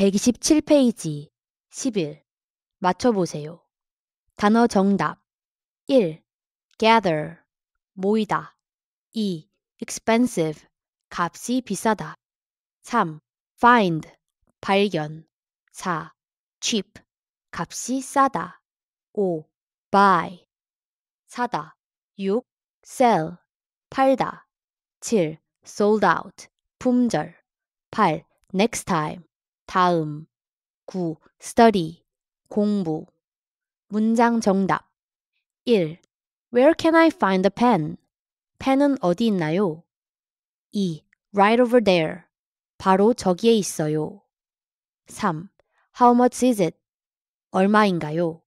127페이지 10일 맞춰보세요. 단어 정답 1. gather 모이다 2. expensive 값이 비싸다 3. find 발견 4. cheap 값이 싸다 5. buy 사다 6. sell 팔다 7. sold out 품절 8. next time 다음, 구, study, 공부. 문장 정답. 1. Where can I find the pen? 펜은 어디 있나요? 2. Right over there. 바로 저기에 있어요. 3. How much is it? 얼마인가요?